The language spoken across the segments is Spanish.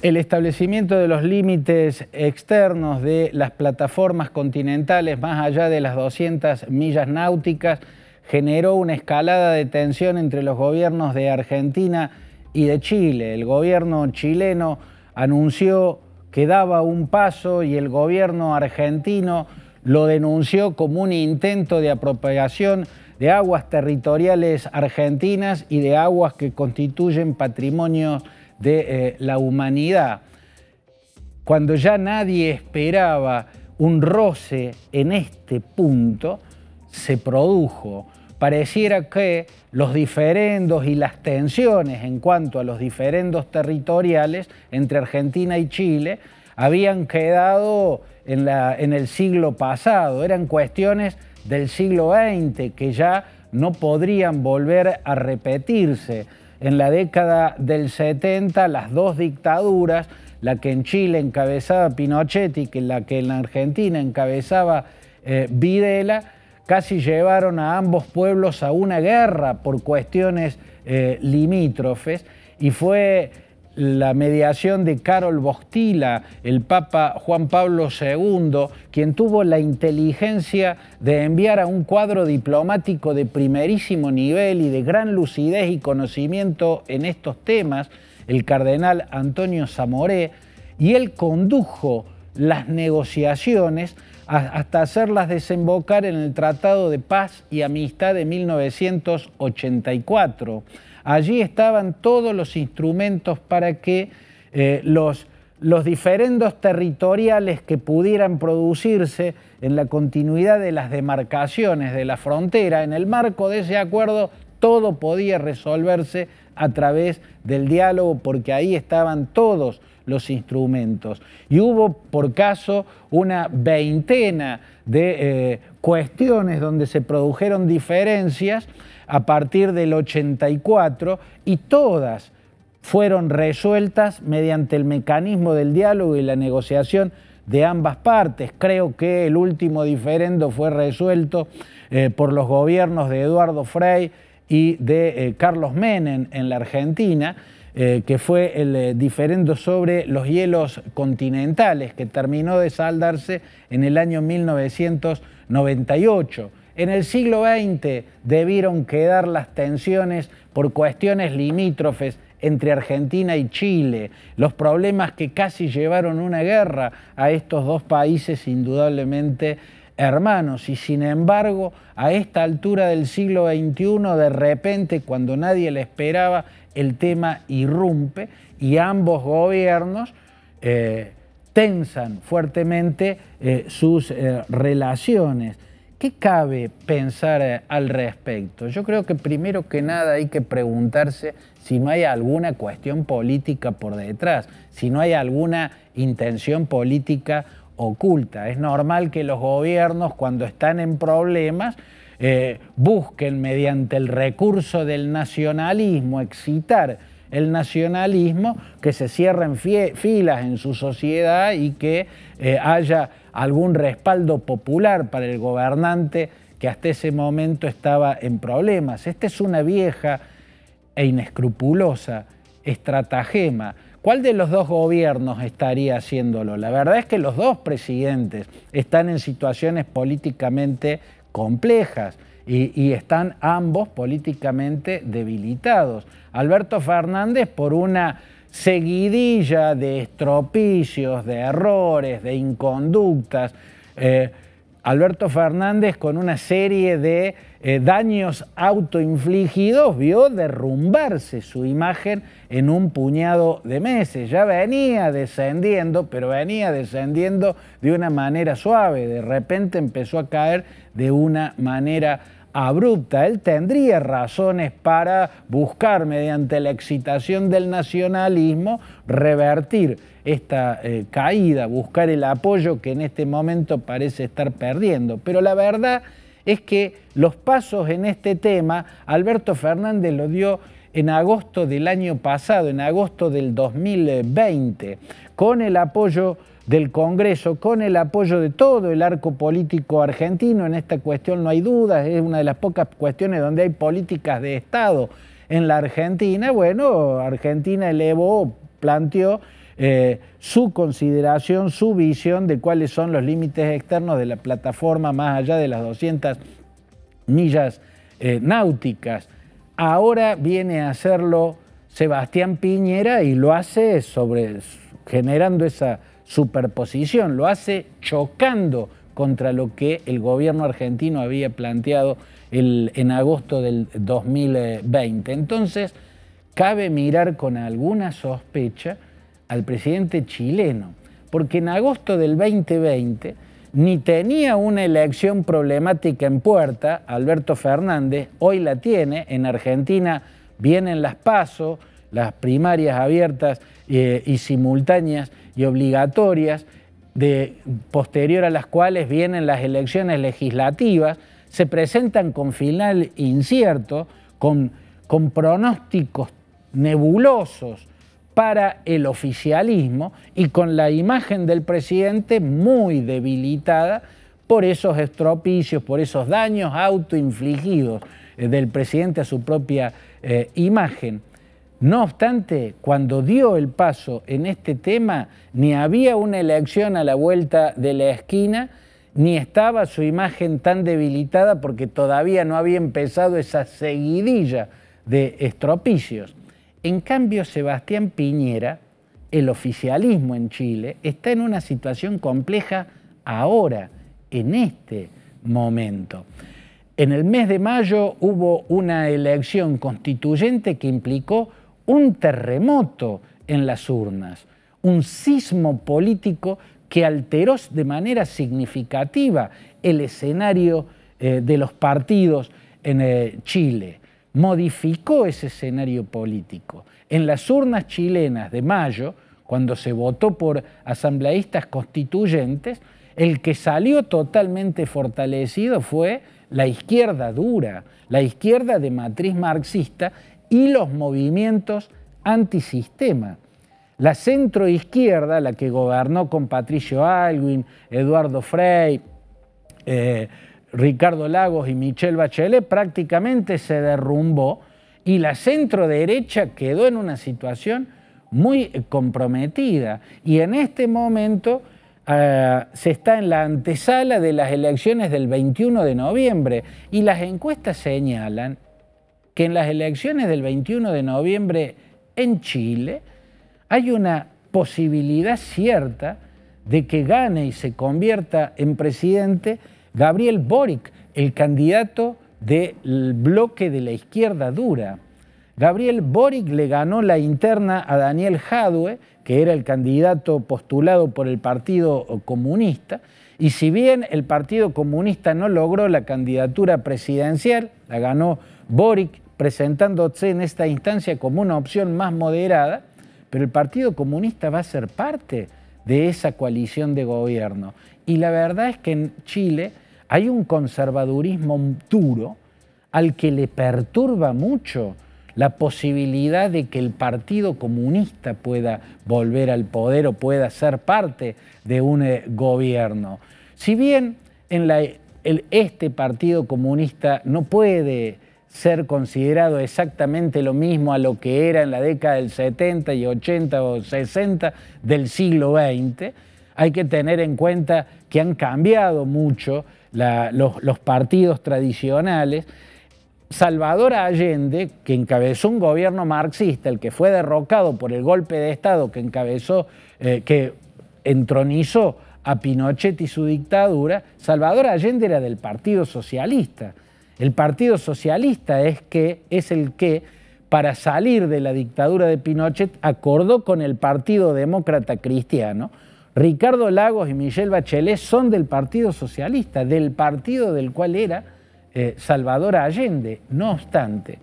El establecimiento de los límites externos de las plataformas continentales más allá de las 200 millas náuticas generó una escalada de tensión entre los gobiernos de Argentina y de Chile. El gobierno chileno anunció que daba un paso y el gobierno argentino lo denunció como un intento de apropiación de aguas territoriales argentinas y de aguas que constituyen patrimonio de eh, la humanidad, cuando ya nadie esperaba un roce en este punto, se produjo. Pareciera que los diferendos y las tensiones en cuanto a los diferendos territoriales entre Argentina y Chile habían quedado en, en el siglo pasado, eran cuestiones del siglo XX que ya no podrían volver a repetirse en la década del 70 las dos dictaduras, la que en Chile encabezaba Pinochet y la que en la Argentina encabezaba eh, Videla, casi llevaron a ambos pueblos a una guerra por cuestiones eh, limítrofes y fue la mediación de Carol Bostila, el Papa Juan Pablo II, quien tuvo la inteligencia de enviar a un cuadro diplomático de primerísimo nivel y de gran lucidez y conocimiento en estos temas, el cardenal Antonio Zamoré, y él condujo las negociaciones hasta hacerlas desembocar en el Tratado de Paz y Amistad de 1984. Allí estaban todos los instrumentos para que eh, los, los diferendos territoriales que pudieran producirse en la continuidad de las demarcaciones de la frontera, en el marco de ese acuerdo, todo podía resolverse a través del diálogo, porque ahí estaban todos los instrumentos. Y hubo, por caso, una veintena de eh, cuestiones donde se produjeron diferencias a partir del 84 y todas fueron resueltas mediante el mecanismo del diálogo y la negociación de ambas partes. Creo que el último diferendo fue resuelto eh, por los gobiernos de Eduardo Frey y de eh, Carlos Menem en la Argentina, eh, que fue el diferendo sobre los hielos continentales, que terminó de saldarse en el año 1998. En el siglo XX debieron quedar las tensiones por cuestiones limítrofes entre Argentina y Chile, los problemas que casi llevaron una guerra a estos dos países indudablemente hermanos y sin embargo a esta altura del siglo XXI de repente cuando nadie le esperaba el tema irrumpe y ambos gobiernos eh, tensan fuertemente eh, sus eh, relaciones. ¿Qué cabe pensar eh, al respecto? Yo creo que primero que nada hay que preguntarse si no hay alguna cuestión política por detrás, si no hay alguna intención política oculta. Es normal que los gobiernos cuando están en problemas eh, busquen mediante el recurso del nacionalismo excitar el nacionalismo, que se cierren filas en su sociedad y que eh, haya algún respaldo popular para el gobernante que hasta ese momento estaba en problemas. Esta es una vieja e inescrupulosa estratagema. ¿Cuál de los dos gobiernos estaría haciéndolo? La verdad es que los dos presidentes están en situaciones políticamente complejas y, y están ambos políticamente debilitados. Alberto Fernández por una seguidilla de estropicios, de errores, de inconductas. Eh, Alberto Fernández con una serie de eh, daños autoinfligidos vio derrumbarse su imagen en un puñado de meses. Ya venía descendiendo, pero venía descendiendo de una manera suave. De repente empezó a caer de una manera abrupta. Él tendría razones para buscar, mediante la excitación del nacionalismo, revertir esta eh, caída, buscar el apoyo que en este momento parece estar perdiendo. Pero la verdad es que los pasos en este tema, Alberto Fernández lo dio en agosto del año pasado, en agosto del 2020, con el apoyo del Congreso con el apoyo de todo el arco político argentino. En esta cuestión no hay dudas, es una de las pocas cuestiones donde hay políticas de Estado en la Argentina. Bueno, Argentina elevó, planteó eh, su consideración, su visión de cuáles son los límites externos de la plataforma más allá de las 200 millas eh, náuticas. Ahora viene a hacerlo Sebastián Piñera y lo hace sobre generando esa superposición, lo hace chocando contra lo que el gobierno argentino había planteado el, en agosto del 2020. Entonces, cabe mirar con alguna sospecha al presidente chileno, porque en agosto del 2020 ni tenía una elección problemática en puerta, Alberto Fernández, hoy la tiene, en Argentina vienen las pasos, las primarias abiertas eh, y simultáneas y obligatorias, de, posterior a las cuales vienen las elecciones legislativas, se presentan con final incierto, con, pronósticos nebulosos para el oficialismo y con la imagen del presidente muy debilitada por esos estropicios, por esos daños autoinfligidos eh, del presidente a su propia eh, imagen. No obstante, cuando dio el paso en este tema, ni había una elección a la vuelta de la esquina, ni estaba su imagen tan debilitada porque todavía no había empezado esa seguidilla de estropicios. En cambio, Sebastián Piñera, el oficialismo en Chile, está en una situación compleja ahora, en este momento. En el mes de mayo hubo una elección constituyente que implicó un terremoto en las urnas, un sismo político que alteró de manera significativa el escenario eh, de los partidos en eh, Chile, modificó ese escenario político. En las urnas chilenas de mayo, cuando se votó por asambleístas constituyentes, el que salió totalmente fortalecido fue la izquierda dura, la izquierda de matriz marxista y los movimientos antisistema. La centroizquierda, la que gobernó con Patricio Alwin, Eduardo Frey, eh, Ricardo Lagos y Michelle Bachelet, prácticamente se derrumbó y la centroderecha quedó en una situación muy comprometida. Y en este momento eh, se está en la antesala de las elecciones del 21 de noviembre y las encuestas señalan que en las elecciones del 21 de noviembre en Chile hay una posibilidad cierta de que gane y se convierta en presidente Gabriel Boric, el candidato del bloque de la izquierda dura. Gabriel Boric le ganó la interna a Daniel Jadue, que era el candidato postulado por el Partido Comunista, y si bien el Partido Comunista no logró la candidatura presidencial, la ganó Boric presentándose en esta instancia como una opción más moderada, pero el Partido Comunista va a ser parte de esa coalición de gobierno. Y la verdad es que en Chile hay un conservadurismo duro al que le perturba mucho la posibilidad de que el Partido Comunista pueda volver al poder o pueda ser parte de un eh, gobierno. Si bien en este Partido Comunista no puede ser considerado exactamente lo mismo a lo que era en la década del 70 y 80 o 60 del siglo XX, hay que tener en cuenta que han cambiado mucho los, partidos tradicionales. Salvador Allende, que encabezó un gobierno marxista, el que fue derrocado por el golpe de Estado que encabezó, eh, que entronizó a Pinochet y su dictadura, Salvador Allende era del Partido Socialista. El Partido Socialista es, que, es el que, para salir de la dictadura de Pinochet, acordó con el Partido Demócrata Cristiano. Ricardo Lagos y Michelle Bachelet son del Partido Socialista, del partido del cual era eh, Salvador Allende. No obstante,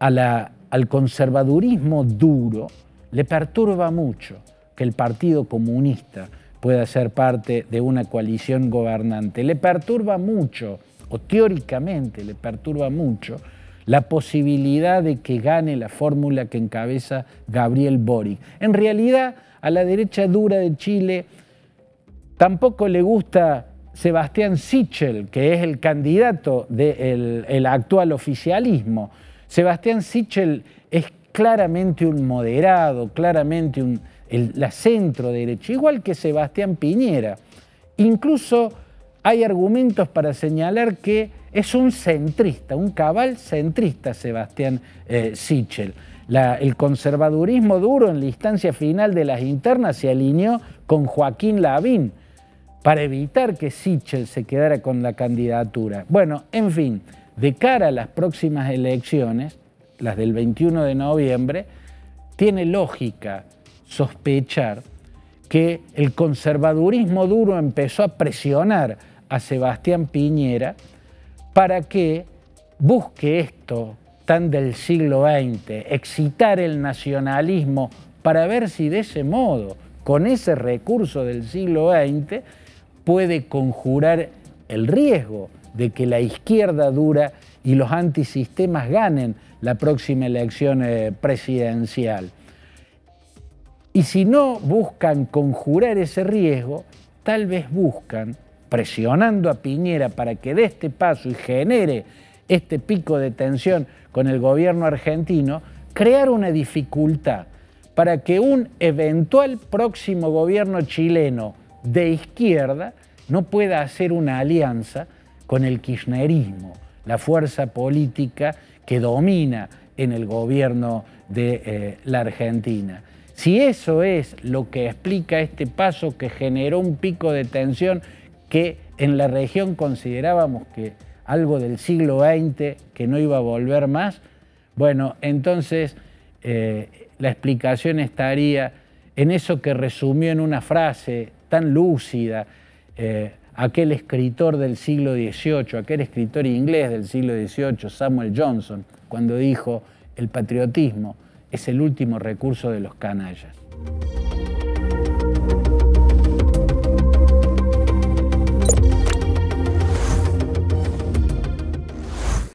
al conservadurismo duro le perturba mucho que el Partido Comunista pueda ser parte de una coalición gobernante. Le perturba mucho o teóricamente le perturba mucho, la posibilidad de que gane la fórmula que encabeza Gabriel Boric. En realidad, a la derecha dura de Chile tampoco le gusta Sebastián Sichel, que es el candidato del actual oficialismo. Sebastián Sichel es claramente un moderado, claramente un, la centro derecha, igual que Sebastián Piñera. Incluso hay argumentos para señalar que es un centrista, un cabal centrista Sebastián eh, Sichel. el conservadurismo duro en la instancia final de las internas se alineó con Joaquín Lavín para evitar que Sichel se quedara con la candidatura. Bueno, en fin, de cara a las próximas elecciones, las del 21 de noviembre, tiene lógica sospechar que el conservadurismo duro empezó a presionar a Sebastián Piñera para que busque esto tan del siglo XX, excitar el nacionalismo para ver si de ese modo, con ese recurso del siglo XX, puede conjurar el riesgo de que la izquierda dura y los antisistemas ganen la próxima elección eh, presidencial. Y si no buscan conjurar ese riesgo, tal vez buscan presionando a Piñera para que dé este paso y genere este pico de tensión con el gobierno argentino, crear una dificultad para que un eventual próximo gobierno chileno de izquierda no pueda hacer una alianza con el kirchnerismo, la fuerza política que domina en el gobierno de eh, la Argentina. Si eso es lo que explica este paso que generó un pico de tensión que en la región considerábamos que algo del siglo XX que no iba a volver más, bueno, entonces eh, la explicación estaría en eso que resumió en una frase tan lúcida eh, aquel escritor del siglo XVIII, aquel escritor inglés del siglo XVIII, Samuel Johnson, cuando dijo, el patriotismo es el último recurso de los canallas.